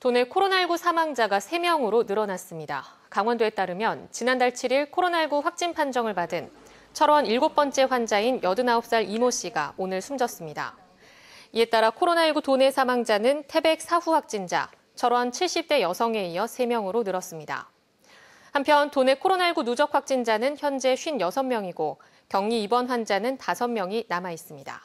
도내 코로나19 사망자가 3명으로 늘어났습니다. 강원도에 따르면 지난달 7일 코로나19 확진 판정을 받은 철원 7번째 환자인 89살 이모 씨가 오늘 숨졌습니다. 이에 따라 코로나19 도내 사망자는 태백 사후 확진자, 철원 70대 여성에 이어 3명으로 늘었습니다. 한편 도내 코로나19 누적 확진자는 현재 56명이고 격리 입원 환자는 5명이 남아 있습니다.